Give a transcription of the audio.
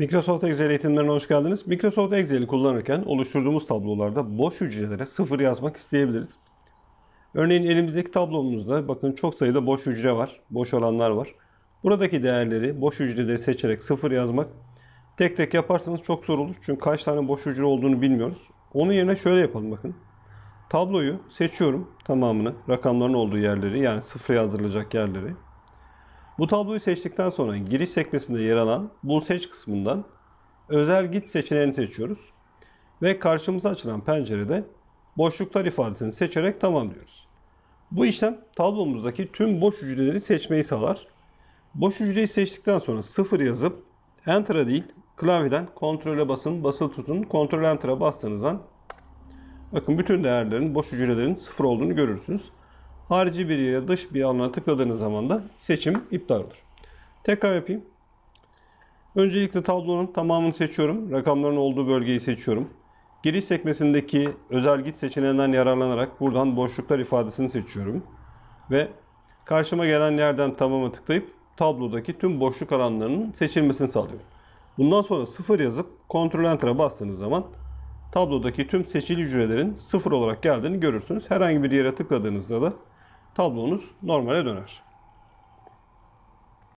Microsoft Excel eğitimlerine hoş geldiniz. Microsoft Excel'i kullanırken oluşturduğumuz tablolarda boş hücrelere sıfır yazmak isteyebiliriz. Örneğin elimizdeki tablomuzda bakın çok sayıda boş hücre var, boş alanlar var. Buradaki değerleri boş hücreleri seçerek sıfır yazmak tek tek yaparsanız çok zor olur. Çünkü kaç tane boş hücre olduğunu bilmiyoruz. Onun yerine şöyle yapalım bakın. Tabloyu seçiyorum tamamını, rakamların olduğu yerleri yani sıfır yazdırılacak yerleri. Bu tabloyu seçtikten sonra giriş sekmesinde yer alan Bul Seç kısmından özel git seçeneğini seçiyoruz. Ve karşımıza açılan pencerede boşluklar ifadesini seçerek tamam diyoruz. Bu işlem tablomuzdaki tüm boş hücreleri seçmeyi sağlar. Boş hücreyi seçtikten sonra 0 yazıp Enter'a değil klavyeden kontrole basın, basılı tutun, kontrol Enter'a bastığınızdan bakın bütün değerlerin boş hücrelerin 0 olduğunu görürsünüz harici bir yere dış bir alana tıkladığınız zaman da seçim iptal olur. Tekrar yapayım. Öncelikle tablonun tamamını seçiyorum. Rakamların olduğu bölgeyi seçiyorum. Giriş sekmesindeki özel git seçeneğinden yararlanarak buradan boşluklar ifadesini seçiyorum. Ve karşıma gelen yerden tamama tıklayıp tablodaki tüm boşluk alanlarının seçilmesini sağlıyorum. Bundan sonra 0 yazıp Ctrl Enter'a bastığınız zaman tablodaki tüm seçili hücrelerin 0 olarak geldiğini görürsünüz. Herhangi bir yere tıkladığınızda da tablonuz normale döner.